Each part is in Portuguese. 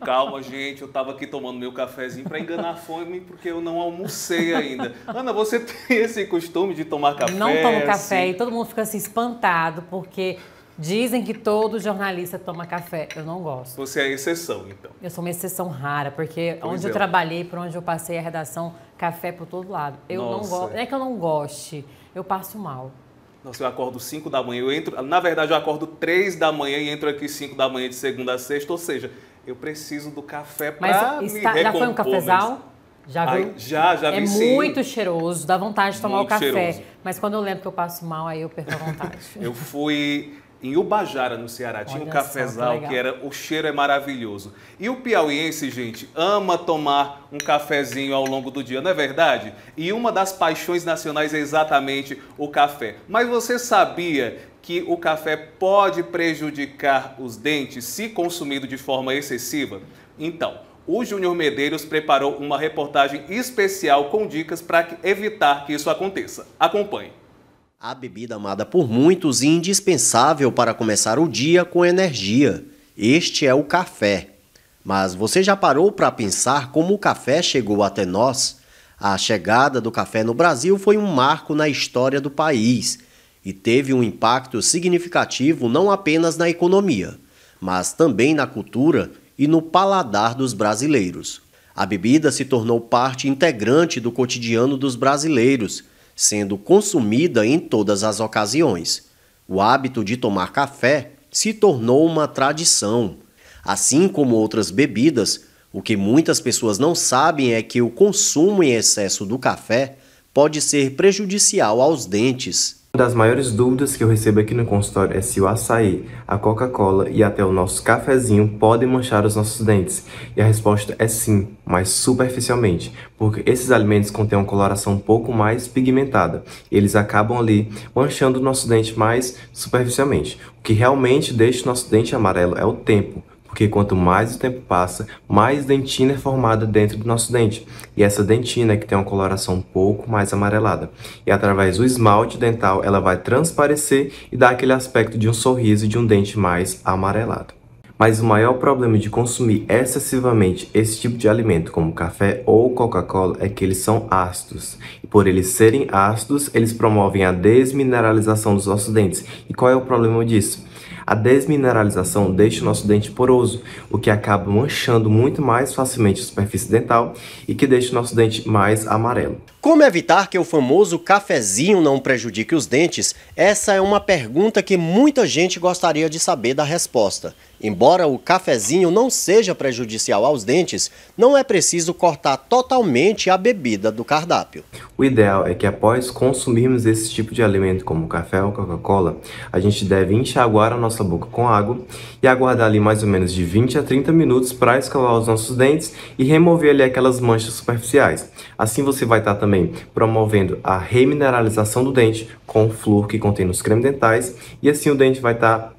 Calma, gente, eu estava aqui tomando meu cafezinho para enganar a fome porque eu não almocei ainda. Ana, você tem esse costume de tomar café? Não tomo assim? café e todo mundo fica assim espantado porque dizem que todo jornalista toma café. Eu não gosto. Você é exceção, então. Eu sou uma exceção rara porque pois onde é. eu trabalhei, por onde eu passei a redação, café por todo lado. Eu Nossa. não gosto. Não é que eu não goste, eu passo mal. Nossa, eu acordo 5 da manhã. Eu entro, na verdade, eu acordo 3 da manhã e entro aqui 5 da manhã de segunda a sexta, ou seja, eu preciso do café para me está, recompor. Já foi um cafezal? Já viu? Ai, já, já é vi, É sim. muito cheiroso, dá vontade de tomar muito o café. Cheiroso. Mas quando eu lembro que eu passo mal, aí eu perco a vontade. eu fui em Ubajara, no Ceará, tinha um cafezal que, tá que, era. O cheiro é maravilhoso. E o piauiense, gente, ama tomar um cafezinho ao longo do dia, não é verdade? E uma das paixões nacionais é exatamente o café. Mas você sabia que o café pode prejudicar os dentes se consumido de forma excessiva? Então, o Júnior Medeiros preparou uma reportagem especial com dicas para evitar que isso aconteça. Acompanhe. A bebida amada por muitos e indispensável para começar o dia com energia. Este é o café. Mas você já parou para pensar como o café chegou até nós? A chegada do café no Brasil foi um marco na história do país e teve um impacto significativo não apenas na economia, mas também na cultura e no paladar dos brasileiros. A bebida se tornou parte integrante do cotidiano dos brasileiros sendo consumida em todas as ocasiões. O hábito de tomar café se tornou uma tradição. Assim como outras bebidas, o que muitas pessoas não sabem é que o consumo em excesso do café pode ser prejudicial aos dentes. Uma das maiores dúvidas que eu recebo aqui no consultório é se o açaí, a Coca-Cola e até o nosso cafezinho podem manchar os nossos dentes. E a resposta é sim, mas superficialmente, porque esses alimentos contêm uma coloração um pouco mais pigmentada. E eles acabam ali manchando o nosso dente mais superficialmente. O que realmente deixa o nosso dente amarelo é o tempo porque quanto mais o tempo passa, mais dentina é formada dentro do nosso dente. E essa dentina é que tem uma coloração um pouco mais amarelada. E através do esmalte dental, ela vai transparecer e dar aquele aspecto de um sorriso e de um dente mais amarelado. Mas o maior problema de consumir excessivamente esse tipo de alimento, como café ou Coca-Cola, é que eles são ácidos. E por eles serem ácidos, eles promovem a desmineralização dos nossos dentes. E qual é o problema disso? A desmineralização deixa o nosso dente poroso, o que acaba manchando muito mais facilmente a superfície dental e que deixa o nosso dente mais amarelo. Como evitar que o famoso cafezinho não prejudique os dentes? Essa é uma pergunta que muita gente gostaria de saber da resposta. Embora o cafezinho não seja prejudicial aos dentes, não é preciso cortar totalmente a bebida do cardápio. O ideal é que após consumirmos esse tipo de alimento, como café ou Coca-Cola, a gente deve enxaguar a nossa nossa boca com água e aguardar ali mais ou menos de 20 a 30 minutos para escovar os nossos dentes e remover ali aquelas manchas superficiais. Assim você vai estar tá também promovendo a remineralização do dente com o flúor que contém nos cremes dentais e assim o dente vai estar tá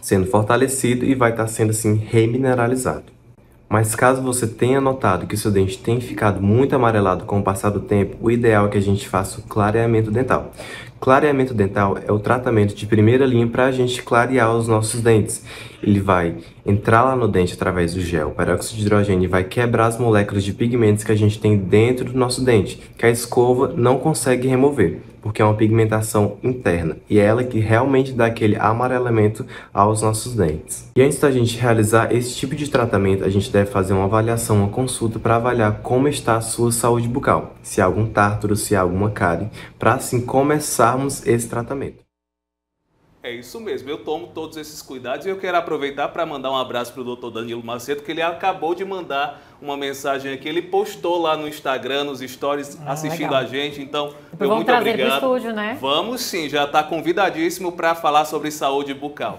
sendo fortalecido e vai estar tá sendo assim remineralizado. Mas caso você tenha notado que seu dente tem ficado muito amarelado com o passar do tempo, o ideal é que a gente faça o clareamento dental. Clareamento dental é o tratamento de primeira linha para a gente clarear os nossos dentes ele vai entrar lá no dente através do gel, o peróxido de hidrogênio vai quebrar as moléculas de pigmentos que a gente tem dentro do nosso dente, que a escova não consegue remover, porque é uma pigmentação interna e é ela que realmente dá aquele amarelamento aos nossos dentes. E antes da gente realizar esse tipo de tratamento, a gente deve fazer uma avaliação, uma consulta para avaliar como está a sua saúde bucal, se há algum tártaro, se há alguma cárie, para assim começarmos esse tratamento. É isso mesmo, eu tomo todos esses cuidados e eu quero aproveitar para mandar um abraço para o doutor Danilo Macedo, que ele acabou de mandar uma mensagem aqui. Ele postou lá no Instagram, nos stories, ah, assistindo legal. a gente. Então, então meu muito obrigado. Estúdio, né? Vamos sim, já está convidadíssimo para falar sobre saúde bucal.